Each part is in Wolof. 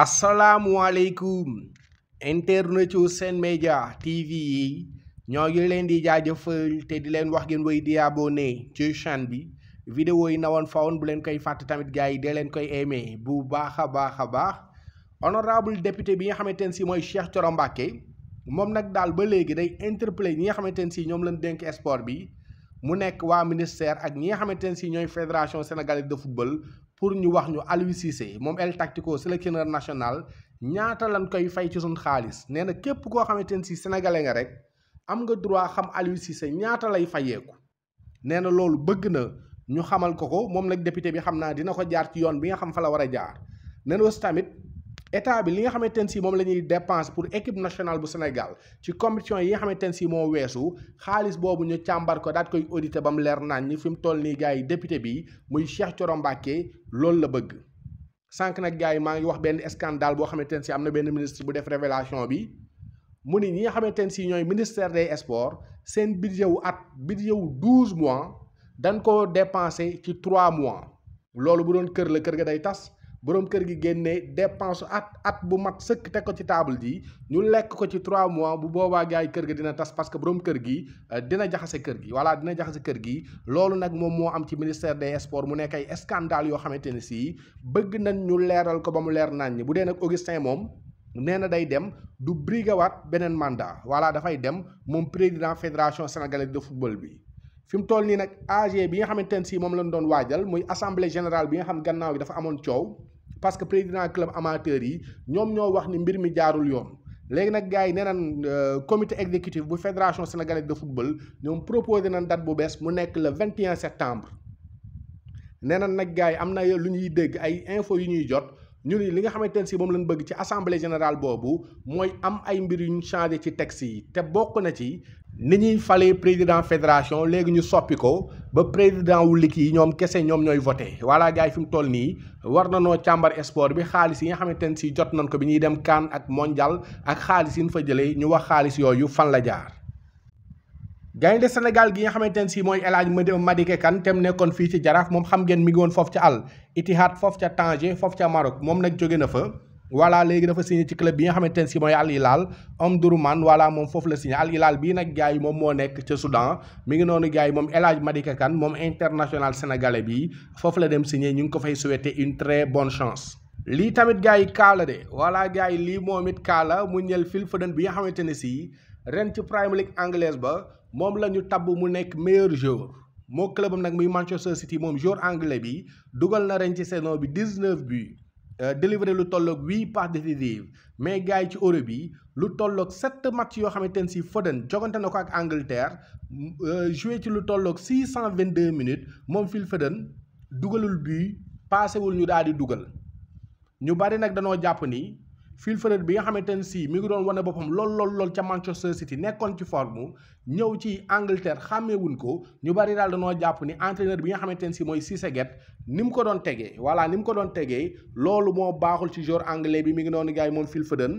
asalaamualeykum internet ci seen média tv yi ñoo ngi leen di jaajëfal te di leen wax ngeen way di abonné ci chaîne bi vidéo yi nawoon fawoon bu leen koy fàtte tamit gars yi dee leen koy emee bu baax a baax a baax honorable député bi nga xamante ne si mooy Cheikh Thioro moom nag daal ba léegi day interpellé ñi nga xamante ne si ñoom lañ dénk sport bi mu nekk waa ministère ak ñi nga xamante ne si ñooy fédération sénégalaise de football pour ñu wax ñu Aliou Cissé moom El Tactico sélectionneur national ñaata lañ koy fay ci suñ xaalis nee na képp koo xamante ne si sénégalais nga rek am nga droit xam Aliou Cissé ñaata lay fayeeku nee na loolu bëgg na ñu xamal ko ko moom nag député bi xam naa dina ko jaar ci yoon bi nga xam fa la war a jaar nee na tamit état bi li nga xamante ne si moom la ñuy dépense pour équipe nationale bu Sénégal ci compétition yi nga xamante ne si moo weesu xaalis boobu ñu càmbar ko daat koy auditer bam mu leer naan ñi fi toll ni gaay député bi muy Cheikh Thioro Baké loolu la bëgg sank nak gaay ma ngi wax ben scandale bo xamante ne si am na ministre bu def révélation bi mu ni ñi nga xamante ne si ñooy ministère des sports sen budget wu at budget wu 12 mois dañ ko dépenser ci 3 mois loolu bu doon kër la kër ga day tass boroom kër gi génne dépense at at bu mat sëkk teg ko ci table ji ñu lekk ko ci trois mois bu boobaa gaay kër gi dina tas parce que boroom kër gi euh, dina jaxase kër gi voilà dina jaxase kër gi loolu nag moom moo am ci ministère des sports mu nekk ay scandale yoo xamante ne sii bëgg nañ ñu leeral ko ba mu leer nañ bu dee nag Augustin moom nee na day dem du brigawaat beneen mandat voilà dafay dem moom président fédération sénégalaise de football bi. fi mu toll nii nag AG bi nga xamante ne si moom lañu doon waajal muy assemblée générale bi nga xam gannaaw gi dafa amoon coow parce que président club amateur yi ñoom ñoo wax ni mbir mi jaarul yoon léegi nag gars yi nee nañ euh, comité exécutif bu fédération sénégalaise de football ñoom proposé nañ date bu bees mu nekk le 21 septembre nee nañ nag gars yi am na lu ñuy dégg ay info yu ñuy jot. ñu ni li nga xamante ne si moom lañ bëgg ci assamble générale boobu mooy am ay mbir yu ñu changé ci texte yi te bokk na ci ni ñuy falee président fédération léegi ñu soppi ko ba président wu liki yi ñoom kese ñoom ñooy voté voilà gars yi fi mu toll nii war na noo càmbar sport bi xaalis yi nga xamante ne si jot nañ ko bi ñuy dem CAN ak mondial ak xaalis yi nu fa jëlee ñu wax xaalis yooyu fan la jaar. gaynde Sénégal gi nga xamante ne si mooy El Hadj Madické Kane tem nekkoon fii ci jaraaf moom xam ngeen mi ngi woon foofu ca àll Itihad foofu ca Tanger foofu ca Maroc moom nag jóge na fa voilà léegi dafa signé ci club bi nga xamante ne si mooy Al Hilal Omdurman voilà moom foofu la signé Al Hilal nag gars yi moom moo nekk ca Soudan mi ngi noonu moom El Hadj Madické Kane moom international sénégalais bi foofu la dem signé ñu ngi ko fay souhaiter une très bonne chance. lii tamit gars yi kaala de voilà gars yi lii moom it kaala mu ñel Phil Foden bi nga xamante ne si ren ci Premier ba. mom nous tabu mu meilleur joueur mo club nak muy Manchester City mom joueur anglais bi dugal na ci saison 19 buts euh, délivré lu délivré 8 passes décisives mais gars ci Europe bi lu 7 matchs yo Foden jogante nako ak Angleterre euh, jouer ci lu 622 minutes mom fil Foden dugalul but wul ñu daal di dugal ñu bari nak Phil Foden bi nga xamante ne si mi ngi doon wane boppam lool lool lool ca Manchester City nekkoon ci forme ñëw ci Angleterre xàmmeewuñ ko ñu bari daal dañoo jàpp ni entraîneur bi nga xamante ne si mooy si seget ni mu ko doon tegee voilà ni mu ko doon tegee loolu moo baaxul ci joueur anglais bi mi ngi noonu gars yi moom Phil Foden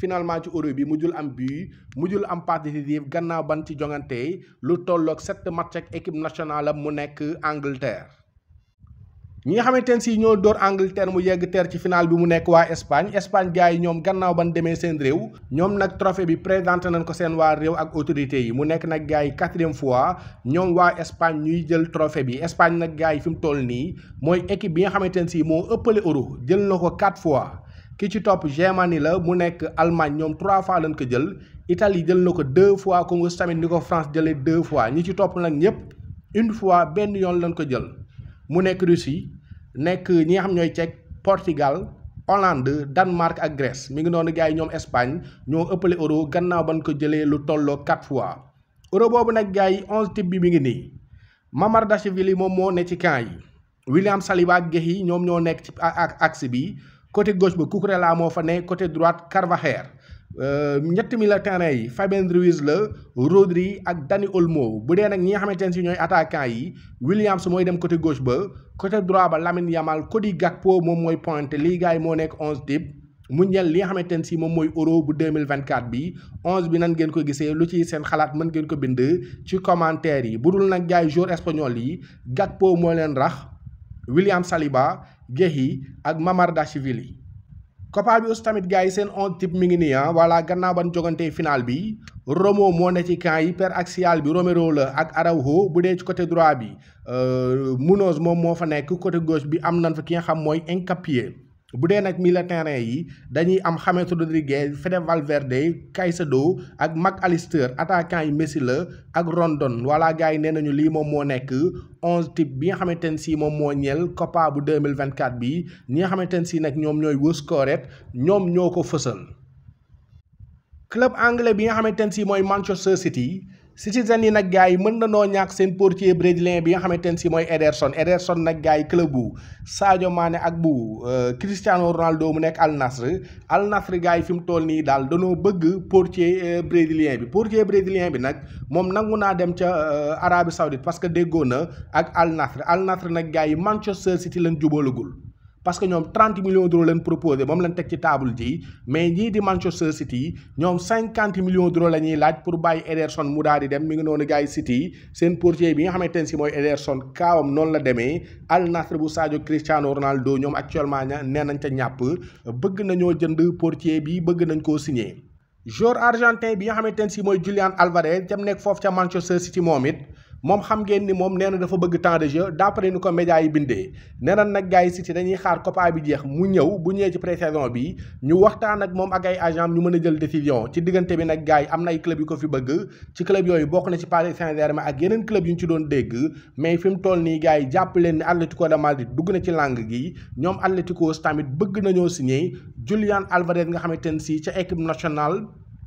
finalement ci euro bi mu mujjul am but mujjul am part décisive gannaaw ban ci jongante lu tolloog sept match ak équipe nationale am mu nekk Angleterre. ñi nga xamante ne si ñoo door Angleterre mu yegg terre ci final bi mu nekk waa Espagne Espagne gars yi ñoom gannaaw ban demee seen réew ñoom nag trophée bi présenté nañ ko seen waa réew ak autorité yi mu nekk nag gars yi quatrième fois ñoom waa Espagne ñuy jël trophée bi Espagne nag gars yi fi mu toll nii mooy équipe bi nga xamante ne si moo ëppale euro jël na ko quatre fois ki ci topp Germanie la mu nekk Allemagne ñoom trois fois lañ ko jël Italie jël na ko deux fois Congo tamit ni ko France jëlee deux fois ñi ci topp nag ñëpp une fois benn yoon lañ ko jël. mu nekk Russie nekk ñi nga xam ñooy Tchèque Portugal Hollande Danemark ak Grèce mi ngi noonu gars yi ñoom Espagne ñoo ëppale euro gannaaw ban ko jëlee lu tolloo quatre fois euro boobu nag gars yi onze type bi mi ngi nii Mamardashvili moom moo ne ci camp yi William Saliba ak Guéhi ñoom ñoo nekk ci ak axe bi côté gos ba Cucurella moo fa ne côté droite Carvajal Euh, ñetti mi la terrain yi Fabien Ruiz la Rodri ak Dani Olmo bu dee nag ñi nga xamante ne si ñooy attaquant yi Williams mooy dem côté gauche ba côté droit ba Lamine Yamal Cody Gakpo moom mooy pointe lii gars moo nekk onze type mu ñeel li nga xamante ne si moom mooy euro bu 2024 bi onze bi nan ngeen ko gisee lu ci seen xalaat mën ngeen ko bind ci commentaire yi bu dul nag gars yi joueur espagnol yi Gakpo moo leen rax William Saliba Guéhi ak Mamardashvili Copa bi aussi tamit gars yi seen onze type mi ngi nii ah gannaaw ban jogante final bi Romo moo ne ci camp yi paire axiale bi Romero la ak Araujo bu dee ci côté droit bi euh, Munoz moom moo fa nekk côté gauche bi am nañ fa ki nga xam mooy Incapié bu dee nag milieu yi dañuy am James Rodriguez Fede Valverde Caicedo ak Mac Allister attaquant yi Messi la ak Rondon wala gars yi nee nañu lii moom moo nekk onze type bi nga xamante ne si moom moo ñeel Copa bu 2024 bi ñi nga xamante ne si nag ñoom ñooy wës kooret ñoom ñoo ko fësal club anglais bi nga xamante ne si mooy Manchester City Citizen yi nag gars yi mën na noo ñàkk seen portier brésilien bi nga xamante ne si mooy Ederson Ederson nag gaay yi club bu Sadio Mané ak bu euh, Cristiano Ronaldo mu nekk Al Nassr Al Nassr gars yi fi mu toll nii daal danoo bëgg portier euh, brésilien bi portier brésilien bi nag moom nangu naa dem ca euh, Arabie Saoudite parce que déggoo na ak Al Nassr Al Nassr nag gars yi Manchester City leen jubalagul parce que ñoom 30 millions d'euros leen proposé moom leen teg ci table ji mais ñii di Manchester City ñoom 50 millions d'euros la laaj pour bàyyi Ederson mu daal di dem mi ngi noonu gars yi City seen portier bi nga xamante ne si mooy Ederson kaawam noonu la demee Al Nassr bu Sadio Cristiano Ronaldo ñoom actuellement ña nee nañ ca ñàpp bëgg nañoo jënd portier bi bëgg nañ koo signé. joueur argentin bi nga xamante ne si mooy Julian Alvarez jam nekk foofu ca Manchester City moom it. moom xam ngeen ni moom nee na dafa bëgg temps de jeu d'après ni ko médias yi bindee nee na nag gars yi City dañuy xaar Copa bi jeex mu ñëw bu ñëwee ci pré bi ñu waxtaan ak moom ak ay agent ñu mën a jël décision ci diggante bi nag gars yi am na ay club yu ko fi bëgg ci club yooyu bokk na ci Paris Saint-Germain ak yeneen club yu ñu ci doon dégg mais fi mu toll nii gars yi jàpp leen ni Atlético de Madrid dugg na ci langue gi ñoom Atlético tamit bëgg nañoo signé Julian Alvarez nga xamante ne si ca équipe nationale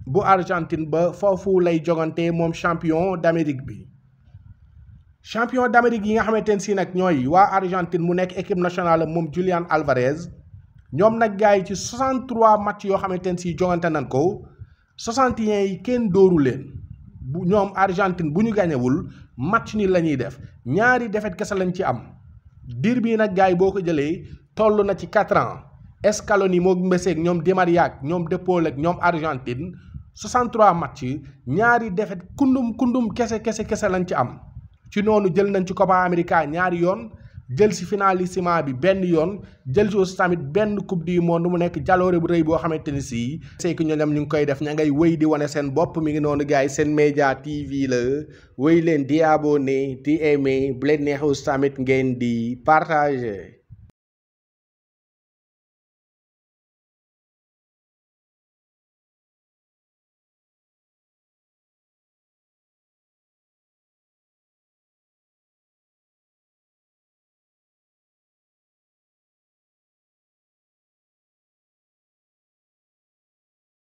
bu Argentine ba foofu lay jogante moom champion d'Amérique bi champion d'Amérique yi nga xamante ne si nag ñooy waa Argentine mu nekk équipe nationale moom Julian Alvarez ñoom nag gars yi ci 63 match yoo xamante ne si jongante nañ ko 61 yi kenn dóoru bu ñoom Argentine bu ñu gañewul match ni la ñuy def ñaari défaite kese lañ ci am diir bi nag gars yi boo ko jëlee toll na ci 4 ans Scaloni moo mbeseeg ñoom Di ñoom De Paul ak ñoom Argentine 63 match ñaari défaite kundum kundum kese kese kese lañ ci am. ci noonu jël nañ ci Copa America ñaari yoon jël si finalissement bi benn yoon jël si aussi tamit benn coupe du monde mu nekk jaloore bu rëy boo xamante ni sii. c'est que ñoom ñu ngi koy def ña ngay wëy di wane seen bopp mi ngi noonu gars yi seen média TV la wéy leen di abonné di aimé bu leen neexee aussi tamit ngeen di partagé.